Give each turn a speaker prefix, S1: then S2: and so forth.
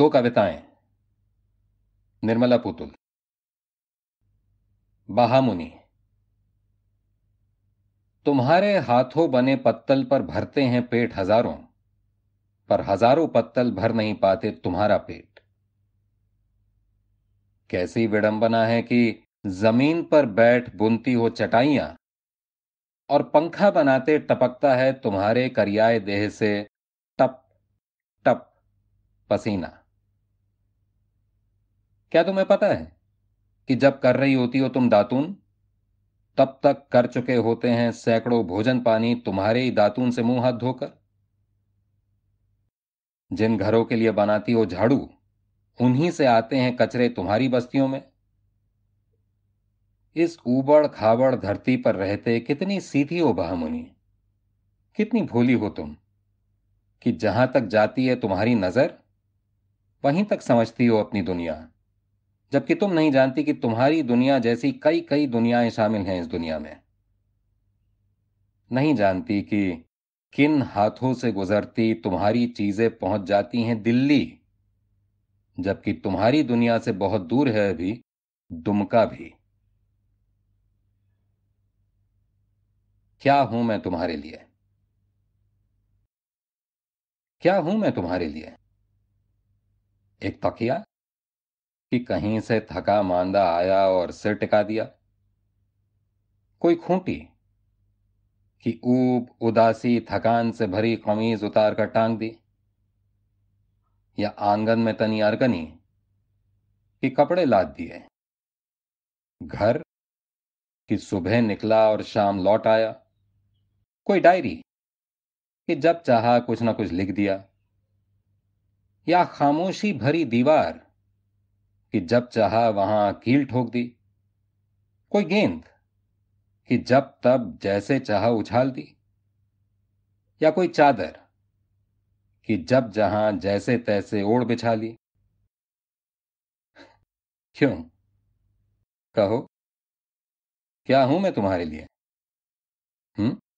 S1: दो कविताएं निर्मला पुतुल बहामुनि तुम्हारे हाथों बने पत्तल पर भरते हैं पेट हजारों पर हजारों पत्तल भर नहीं पाते तुम्हारा पेट कैसी विडंबना है कि जमीन पर बैठ बुनती हो चटाइयां और पंखा बनाते टपकता है तुम्हारे करियाए देह से टप टप पसीना क्या तुम्हें पता है कि जब कर रही होती हो तुम दातून तब तक कर चुके होते हैं सैकड़ों भोजन पानी तुम्हारे ही दातून से मुंह हाथ धोकर जिन घरों के लिए बनाती हो झाड़ू उन्हीं से आते हैं कचरे तुम्हारी बस्तियों में इस उबड़ खाबड़ धरती पर रहते कितनी सीधी हो बहामुनि कितनी भोली हो तुम कि जहां तक जाती है तुम्हारी नजर वहीं तक समझती हो अपनी दुनिया जबकि तुम नहीं जानती कि तुम्हारी दुनिया जैसी कई कई दुनियाएं शामिल हैं इस दुनिया में नहीं जानती कि किन हाथों से गुजरती तुम्हारी चीजें पहुंच जाती हैं दिल्ली जबकि तुम्हारी दुनिया से बहुत दूर है अभी दुमका भी क्या हूं मैं तुम्हारे लिए क्या हूं मैं तुम्हारे लिए एक तकिया कि कहीं से थका मांदा आया और सिर टिका दिया कोई खूंटी कि ऊब उदासी थकान से भरी कमीज उतार कर टांग दी या आंगन में तनी अर्गनी कि कपड़े लाद दिए घर कि सुबह निकला और शाम लौट आया कोई डायरी कि जब चाहा कुछ ना कुछ लिख दिया या खामोशी भरी दीवार कि जब चाहा वहां कील ठोक दी कोई गेंद कि जब तब जैसे चाहा उछाल दी या कोई चादर कि जब जहां जैसे तैसे ओढ़ बिछा ली क्यों कहो क्या हूं मैं तुम्हारे लिए हम्म